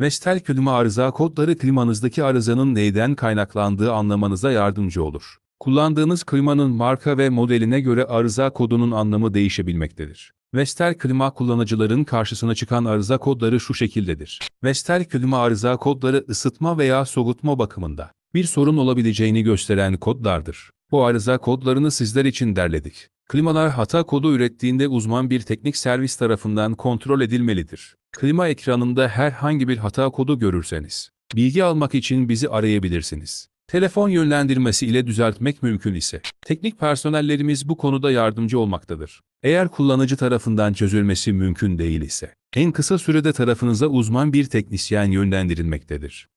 Vestel klima arıza kodları klimanızdaki arızanın neyden kaynaklandığı anlamanıza yardımcı olur. Kullandığınız klimanın marka ve modeline göre arıza kodunun anlamı değişebilmektedir. Vestel klima kullanıcıların karşısına çıkan arıza kodları şu şekildedir. Vestel klima arıza kodları ısıtma veya soğutma bakımında bir sorun olabileceğini gösteren kodlardır. Bu arıza kodlarını sizler için derledik. Klimalar hata kodu ürettiğinde uzman bir teknik servis tarafından kontrol edilmelidir. Klima ekranında herhangi bir hata kodu görürseniz, bilgi almak için bizi arayabilirsiniz. Telefon yönlendirmesi ile düzeltmek mümkün ise, teknik personellerimiz bu konuda yardımcı olmaktadır. Eğer kullanıcı tarafından çözülmesi mümkün değil ise, en kısa sürede tarafınıza uzman bir teknisyen yönlendirilmektedir.